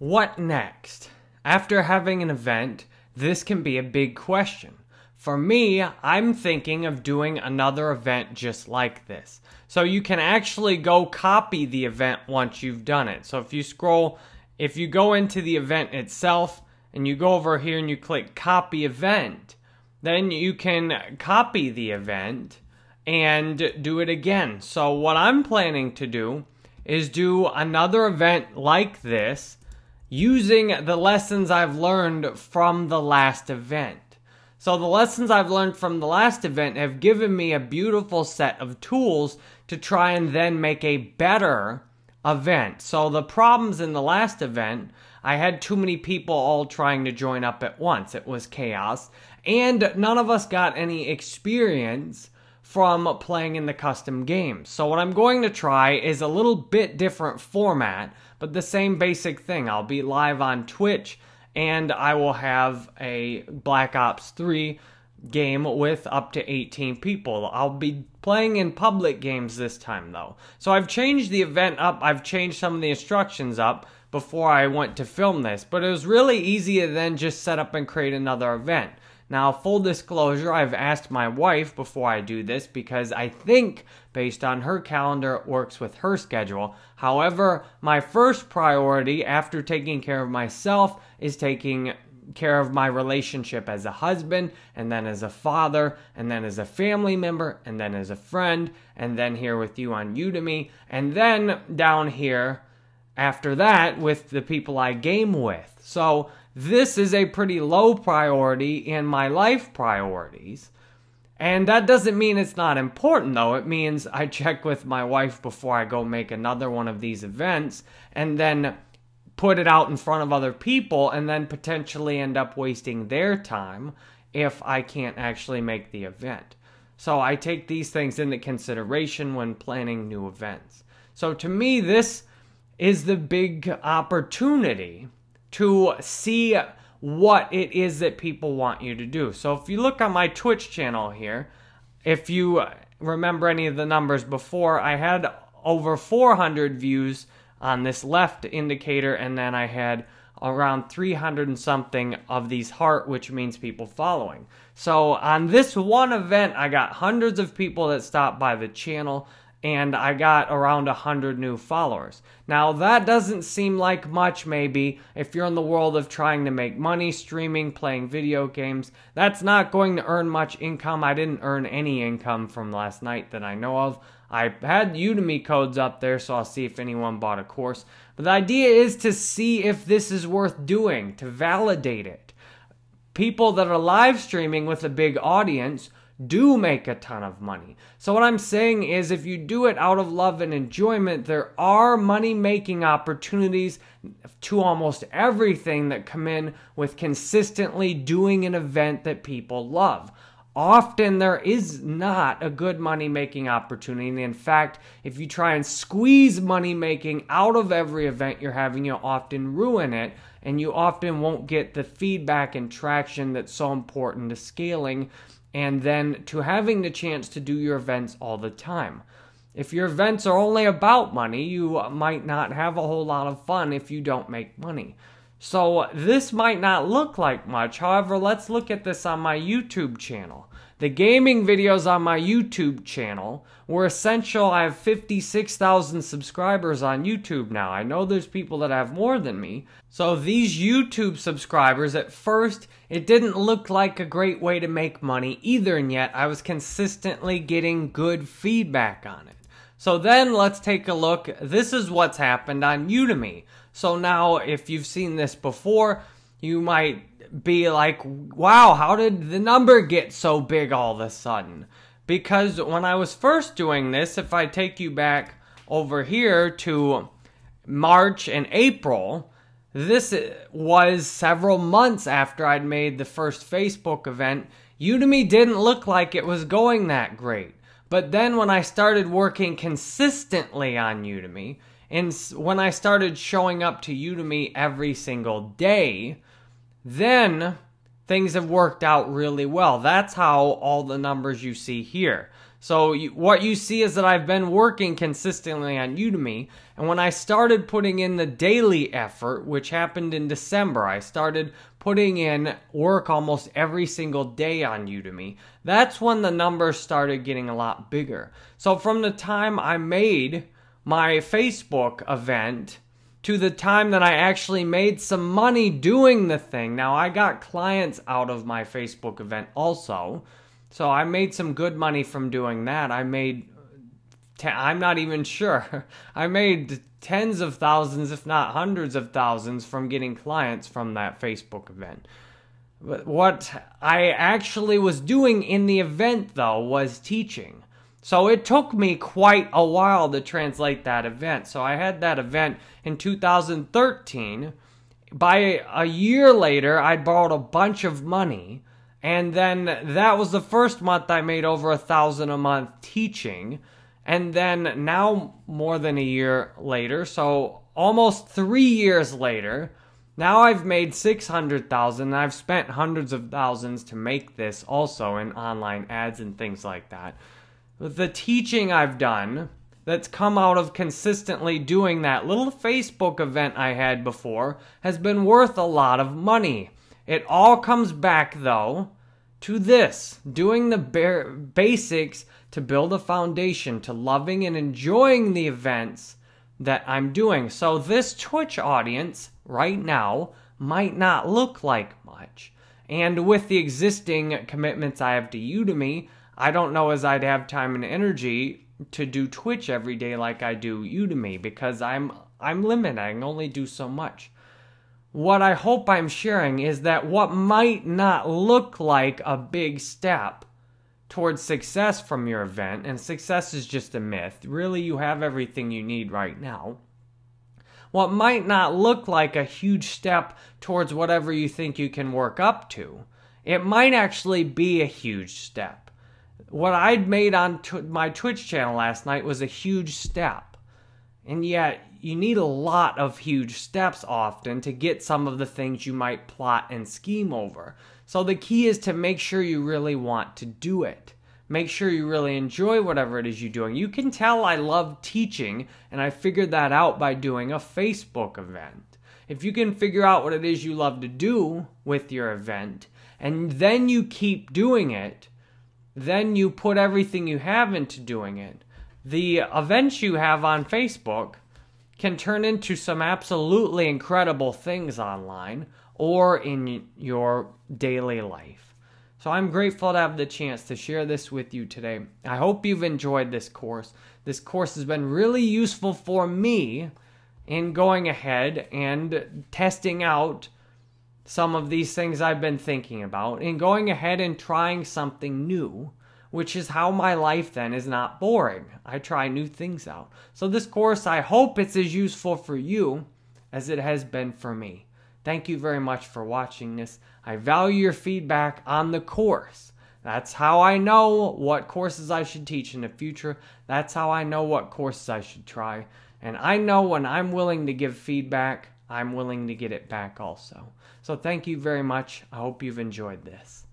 What next? After having an event, this can be a big question. For me, I'm thinking of doing another event just like this. So you can actually go copy the event once you've done it. So if you scroll, if you go into the event itself and you go over here and you click copy event, then you can copy the event and do it again. So what I'm planning to do is do another event like this using the lessons I've learned from the last event. So, the lessons I've learned from the last event have given me a beautiful set of tools to try and then make a better event. So, the problems in the last event, I had too many people all trying to join up at once. It was chaos. And none of us got any experience from playing in the custom games. So what I'm going to try is a little bit different format, but the same basic thing. I'll be live on Twitch and I will have a Black Ops 3 game with up to 18 people. I'll be playing in public games this time though. So I've changed the event up, I've changed some of the instructions up before I went to film this, but it was really easier than just set up and create another event. Now, full disclosure, I've asked my wife before I do this because I think, based on her calendar, it works with her schedule. However, my first priority after taking care of myself is taking care of my relationship as a husband, and then as a father, and then as a family member, and then as a friend, and then here with you on Udemy, and then down here after that with the people I game with. So this is a pretty low priority in my life priorities. And that doesn't mean it's not important though. It means I check with my wife before I go make another one of these events and then put it out in front of other people and then potentially end up wasting their time if I can't actually make the event. So I take these things into consideration when planning new events. So to me, this is the big opportunity to see what it is that people want you to do. So if you look on my Twitch channel here, if you remember any of the numbers before, I had over 400 views on this left indicator, and then I had around 300 and something of these heart, which means people following. So on this one event, I got hundreds of people that stopped by the channel and I got around 100 new followers. Now, that doesn't seem like much, maybe, if you're in the world of trying to make money streaming, playing video games. That's not going to earn much income. I didn't earn any income from last night that I know of. I had Udemy codes up there, so I'll see if anyone bought a course. But the idea is to see if this is worth doing, to validate it. People that are live streaming with a big audience do make a ton of money. So, what I'm saying is, if you do it out of love and enjoyment, there are money making opportunities to almost everything that come in with consistently doing an event that people love. Often there is not a good money making opportunity. In fact, if you try and squeeze money making out of every event you're having, you'll often ruin it and you often won't get the feedback and traction that's so important to scaling and then to having the chance to do your events all the time. If your events are only about money, you might not have a whole lot of fun if you don't make money. So this might not look like much, however, let's look at this on my YouTube channel. The gaming videos on my YouTube channel were essential. I have 56,000 subscribers on YouTube now. I know there's people that have more than me. So these YouTube subscribers, at first, it didn't look like a great way to make money either, and yet I was consistently getting good feedback on it. So then let's take a look. This is what's happened on Udemy. So now if you've seen this before, you might be like, wow, how did the number get so big all of a sudden? Because when I was first doing this, if I take you back over here to March and April, this was several months after I'd made the first Facebook event. Udemy didn't look like it was going that great. But then when I started working consistently on Udemy, and when I started showing up to Udemy every single day, then things have worked out really well. That's how all the numbers you see here. So what you see is that I've been working consistently on Udemy, and when I started putting in the daily effort, which happened in December, I started putting in work almost every single day on Udemy. That's when the numbers started getting a lot bigger. So from the time I made my Facebook event to the time that I actually made some money doing the thing. Now I got clients out of my Facebook event also. So I made some good money from doing that. I made, i I'm not even sure, I made tens of thousands, if not hundreds of thousands, from getting clients from that Facebook event. But what I actually was doing in the event, though, was teaching. So it took me quite a while to translate that event. So I had that event in 2013. By a year later, I would borrowed a bunch of money and then that was the first month I made over a thousand a month teaching. And then now, more than a year later, so almost three years later, now I've made 600,000 I've spent hundreds of thousands to make this also in online ads and things like that. The teaching I've done that's come out of consistently doing that little Facebook event I had before has been worth a lot of money. It all comes back though to this, doing the bare basics to build a foundation to loving and enjoying the events that I'm doing. So this Twitch audience right now might not look like much. And with the existing commitments I have to Udemy, I don't know as I'd have time and energy to do Twitch every day like I do Udemy because I'm I'm limited. I can only do so much what I hope I'm sharing is that what might not look like a big step towards success from your event, and success is just a myth, really, you have everything you need right now. What might not look like a huge step towards whatever you think you can work up to, it might actually be a huge step. What I'd made on my Twitch channel last night was a huge step and yet, you need a lot of huge steps often to get some of the things you might plot and scheme over. So the key is to make sure you really want to do it. Make sure you really enjoy whatever it is you're doing. You can tell I love teaching, and I figured that out by doing a Facebook event. If you can figure out what it is you love to do with your event, and then you keep doing it, then you put everything you have into doing it, the events you have on Facebook can turn into some absolutely incredible things online or in your daily life. So I'm grateful to have the chance to share this with you today. I hope you've enjoyed this course. This course has been really useful for me in going ahead and testing out some of these things I've been thinking about and going ahead and trying something new which is how my life then is not boring. I try new things out. So this course, I hope it's as useful for you as it has been for me. Thank you very much for watching this. I value your feedback on the course. That's how I know what courses I should teach in the future. That's how I know what courses I should try. And I know when I'm willing to give feedback, I'm willing to get it back also. So thank you very much. I hope you've enjoyed this.